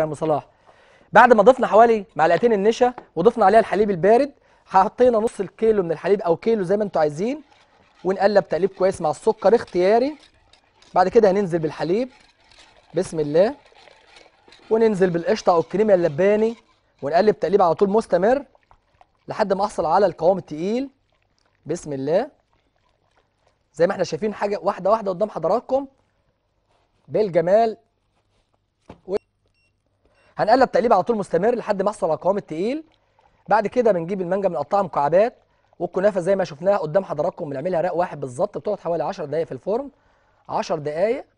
يا ام صلاح بعد ما ضفنا حوالي معلقتين النشا وضفنا عليها الحليب البارد حطينا نص الكيلو من الحليب او كيلو زي ما انتم عايزين ونقلب تقليب كويس مع السكر اختياري بعد كده هننزل بالحليب بسم الله وننزل بالقشطه او الكريمه اللباني ونقلب تقليب على طول مستمر لحد ما احصل على القوام التقيل بسم الله زي ما احنا شايفين حاجه واحده واحده قدام حضراتكم بالجمال هنقلب تقليب على طول مستمر لحد ما احصل على القوام التقيل بعد كده بنجيب المانجا بنقطعها مكعبات والكنافه زي ما شفناها قدام حضراتكم بنعملها رق واحد بالظبط بتقعد حوالي 10 دقائق في الفرن 10 دقائق